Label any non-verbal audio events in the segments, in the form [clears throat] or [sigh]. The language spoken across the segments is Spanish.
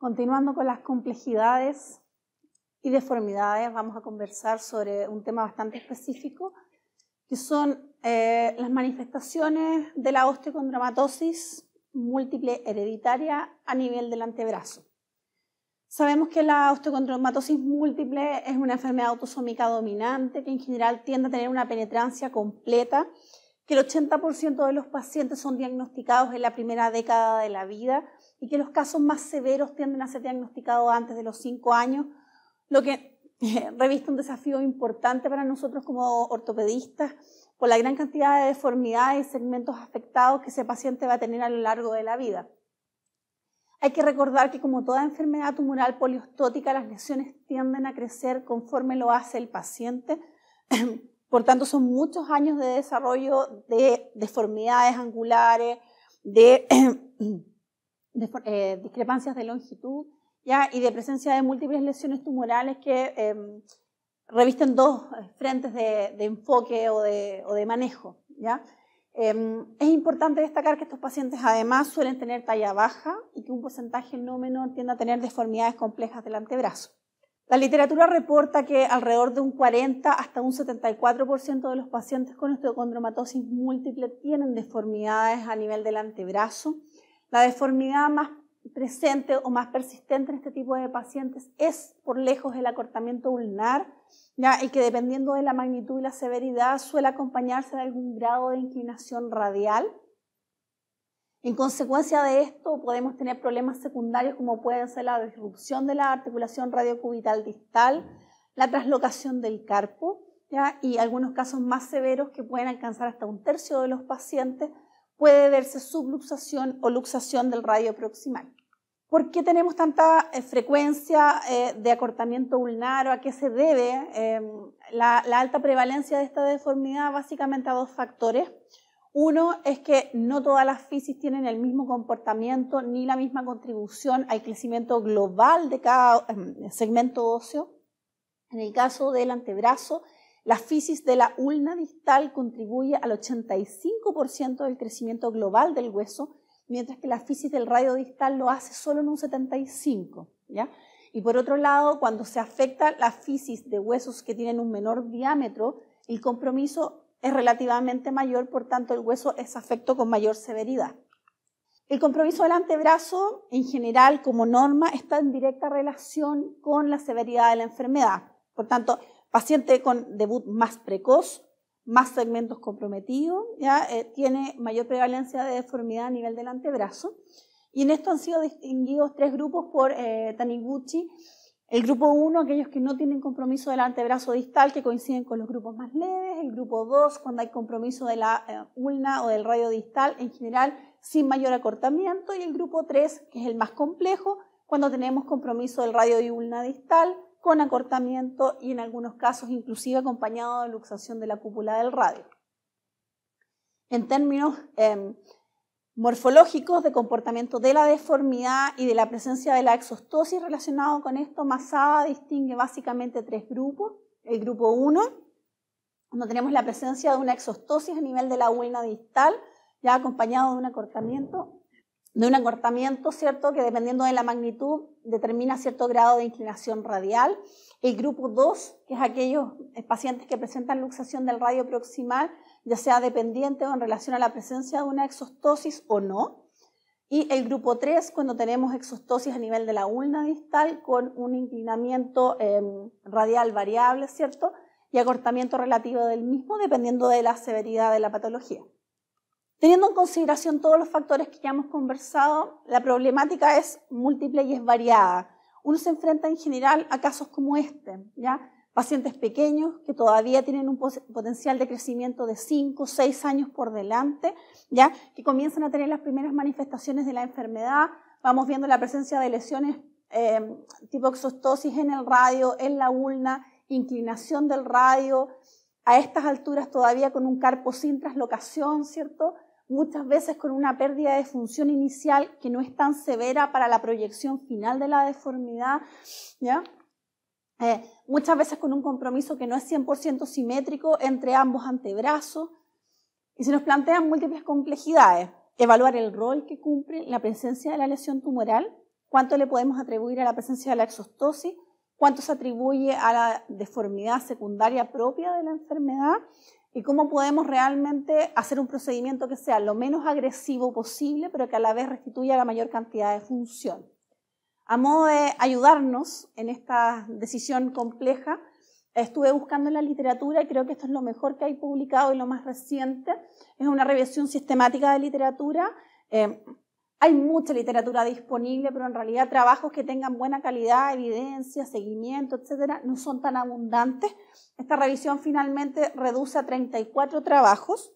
Continuando con las complejidades y deformidades, vamos a conversar sobre un tema bastante específico, que son eh, las manifestaciones de la osteocondromatosis múltiple hereditaria a nivel del antebrazo. Sabemos que la osteocondromatosis múltiple es una enfermedad autosómica dominante que en general tiende a tener una penetrancia completa, que el 80% de los pacientes son diagnosticados en la primera década de la vida y que los casos más severos tienden a ser diagnosticados antes de los 5 años, lo que eh, reviste un desafío importante para nosotros como ortopedistas por la gran cantidad de deformidades y segmentos afectados que ese paciente va a tener a lo largo de la vida. Hay que recordar que como toda enfermedad tumoral poliostótica, las lesiones tienden a crecer conforme lo hace el paciente. [clears throat] Por tanto, son muchos años de desarrollo de deformidades angulares, de [clears throat] Eh, discrepancias de longitud y de presencia de múltiples lesiones tumorales que em, revisten dos eh, frentes de, enfoque o de, manejo. Em, es importante destacar que estos pacientes además suelen tener talla baja y que un porcentaje no menor tiende a tener deformidades complejas del antebrazo. La literatura reporta que alrededor de un 40 hasta un 74% de los pacientes con osteocondromatosis múltiple tienen deformidades a nivel del antebrazo la deformidad más presente o más persistente en este tipo de pacientes es por lejos el acortamiento ulnar, ¿ya? y que dependiendo de la magnitud y la severidad suele acompañarse de algún grado de inclinación radial. En consecuencia de esto podemos tener problemas secundarios como pueden ser la disrupción de la articulación radiocubital distal, la traslocación del carpo y algunos casos más severos que pueden alcanzar hasta un tercio de los pacientes puede verse subluxación o luxación del radio proximal. ¿Por qué tenemos tanta eh, frecuencia eh, de acortamiento ulnar o a qué se debe em, la, la, alta prevalencia de esta deformidad? Básicamente a dos factores. Uno es que no todas las fisis tienen el mismo comportamiento ni la misma contribución al crecimiento global de cada em, segmento óseo. En el caso del antebrazo, la fisis de la ulna distal contribuye al 85% del crecimiento global del hueso, mientras que la fisis del radio distal lo hace solo en un 75%. ¿ya? Y por otro lado, cuando se afecta la fisis de huesos que tienen un menor diámetro, el compromiso es relativamente mayor, por tanto el hueso es afecto con mayor severidad. El compromiso del antebrazo, en general, como norma, está en directa relación con la severidad de la enfermedad. Por tanto, Paciente con debut más precoz, más segmentos comprometidos, ¿ya? Eh, tiene mayor prevalencia de deformidad a nivel del antebrazo. Y en esto han sido distinguidos tres grupos por eh, Taniguchi. El grupo 1, aquellos que no tienen compromiso del antebrazo distal, que coinciden con los grupos más leves. El grupo 2, cuando hay compromiso de la eh, ulna o del radio distal, en general sin mayor acortamiento. Y el grupo 3, que es el más complejo, cuando tenemos compromiso del radio y ulna distal, con acortamiento y en algunos casos inclusive acompañado de luxación de la cúpula del radio. En términos em, morfológicos de comportamiento de la deformidad y de la presencia de la exostosis relacionado con esto, Masada distingue básicamente tres grupos. El grupo 1, donde tenemos la presencia de una exostosis a nivel de la ulna distal, ya acompañado de un acortamiento de un acortamiento, ¿cierto? Que dependiendo de la magnitud determina cierto grado de inclinación radial. El grupo 2, que es aquellos pacientes que presentan luxación del radio proximal, ya sea dependiente o en relación a la presencia de una exostosis o no. Y el grupo 3, cuando tenemos exostosis a nivel de la ulna distal con un inclinamiento em, radial variable, ¿cierto? Y acortamiento relativo del mismo, dependiendo de la severidad de la patología. Teniendo en consideración todos los factores que ya hemos conversado, la problemática es múltiple y es variada. Uno se enfrenta en general a casos como este, ¿ya? pacientes pequeños que todavía tienen un potencial de crecimiento de 5, 6 años por delante, ¿ya? que comienzan a tener las primeras manifestaciones de la enfermedad, vamos viendo la presencia de lesiones em, tipo exostosis en el radio, en la ulna, inclinación del radio, a estas alturas todavía con un carpo sin traslocación, ¿cierto? muchas veces con una pérdida de función inicial que no es tan severa para la proyección final de la deformidad, eh, muchas veces con un compromiso que no es 100% simétrico entre ambos antebrazos. Y se nos plantean múltiples complejidades. Evaluar el rol que cumple la presencia de la lesión tumoral, cuánto le podemos atribuir a la presencia de la exostosis, cuánto se atribuye a la deformidad secundaria propia de la enfermedad y cómo podemos realmente hacer un procedimiento que sea lo menos agresivo posible, pero que a la vez restituya la mayor cantidad de función. A modo de ayudarnos en esta decisión compleja, estuve buscando en la literatura y creo que esto es lo mejor que hay publicado y lo más reciente. Es una revisión sistemática de literatura eh, hay mucha literatura disponible, pero en realidad trabajos que tengan buena calidad, evidencia, seguimiento, etcétera, no son tan abundantes. Esta revisión finalmente reduce a 34 trabajos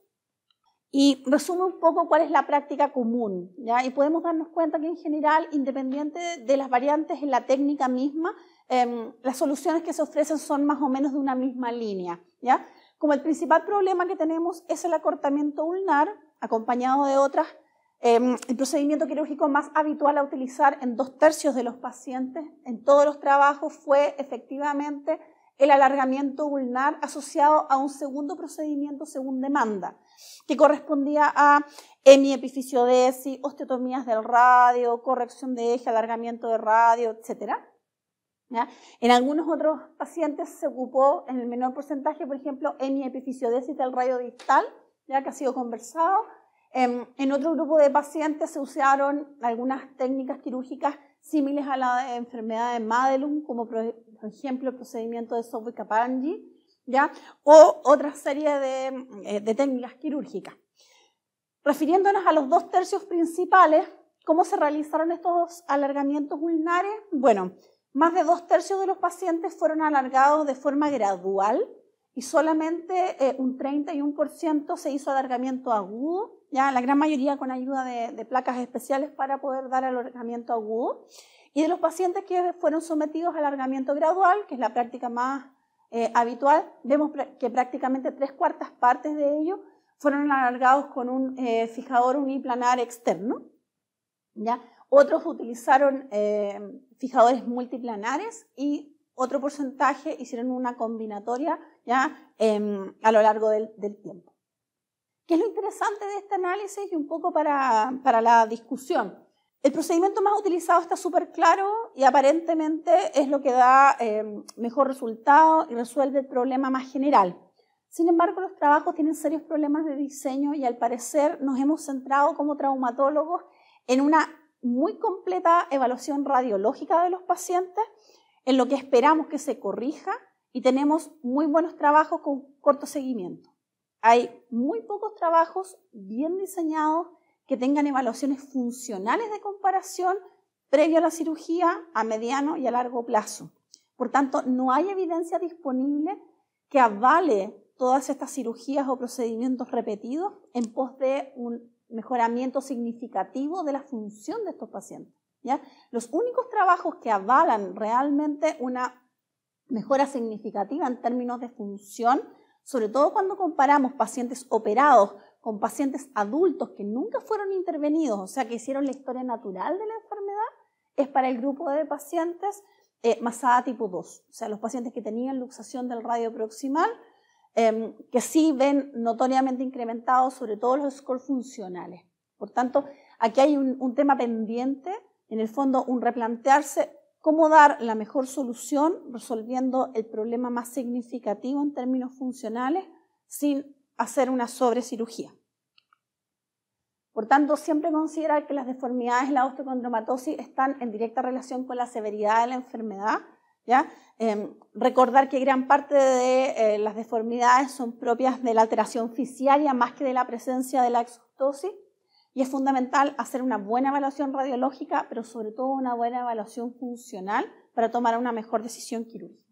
y resume un poco cuál es la práctica común. ¿ya? Y podemos darnos cuenta que en general, independiente de las variantes en la técnica misma, em, las soluciones que se ofrecen son más o menos de una misma línea. ¿ya? Como el principal problema que tenemos es el acortamiento ulnar, acompañado de otras Em, el procedimiento quirúrgico más habitual a utilizar en dos tercios de los pacientes en todos los trabajos fue efectivamente el alargamiento ulnar asociado a un segundo procedimiento según demanda, que correspondía a hemiepifisiodesis, osteotomías del radio, corrección de eje, alargamiento de radio, etc. En algunos otros pacientes se ocupó en el menor porcentaje, por ejemplo, hemiepifisiodesis del radio distal, ya que ha sido conversado, Em, en otro grupo de pacientes se usaron algunas técnicas quirúrgicas similares a la de enfermedad de Madelung, como por e-, ejemplo el procedimiento de Sobo y ¿ya? o otra serie eh, de, técnicas quirúrgicas. Refiriéndonos a los dos tercios principales, ¿cómo se realizaron estos alargamientos ulnares? Bueno, más de dos tercios de los pacientes fueron alargados de forma gradual y solamente eh, un 31% se hizo alargamiento agudo la gran mayoría con ayuda de, placas especiales para poder dar alargamiento agudo. Y de los pacientes que fueron sometidos a alargamiento gradual, que es la práctica más eh, habitual, vemos que prácticamente tres cuartas partes de ellos fueron alargados con un eh, fijador uniplanar externo. ¿ya? Otros utilizaron eh, fijadores multiplanares y otro porcentaje hicieron una combinatoria ¿ya? Em, a lo largo del tiempo. ¿Qué es lo interesante de este análisis y un poco para, la discusión. El procedimiento más utilizado está súper claro y aparentemente es lo que da eh, mejor resultado y resuelve el problema más general. Sin embargo, los trabajos tienen serios problemas de diseño y al parecer nos hemos centrado como traumatólogos en una muy completa evaluación radiológica de los pacientes, en lo que esperamos que se corrija y tenemos muy buenos trabajos con corto seguimiento. Hay muy pocos trabajos bien diseñados que tengan evaluaciones funcionales de comparación previo a la cirugía a mediano y a largo plazo. Por tanto, no hay evidencia disponible que avale todas estas cirugías o procedimientos repetidos en pos de un mejoramiento significativo de la función de estos pacientes. ¿ya? Los únicos trabajos que avalan realmente una mejora significativa en términos de función sobre todo cuando comparamos pacientes operados con pacientes adultos que nunca fueron intervenidos, o sea, que hicieron la historia natural de la enfermedad, es para el grupo de pacientes eh, MASADA tipo 2, o sea, los pacientes que tenían luxación del radio proximal, em, que sí ven notoriamente incrementados, sobre todo los scores funcionales. Por tanto, aquí hay un tema pendiente, en el fondo, un replantearse cómo dar la mejor solución resolviendo el problema más significativo en términos funcionales sin hacer una sobrecirugía. Por tanto, siempre considerar que las deformidades la osteocondromatosis están en directa relación con la severidad de la enfermedad. Em, recordar que gran parte de eh, las deformidades son propias de la alteración fisiaria más que de la presencia de la exostosis. Y es fundamental hacer una buena evaluación radiológica, pero sobre todo una buena evaluación funcional para tomar una mejor decisión quirúrgica.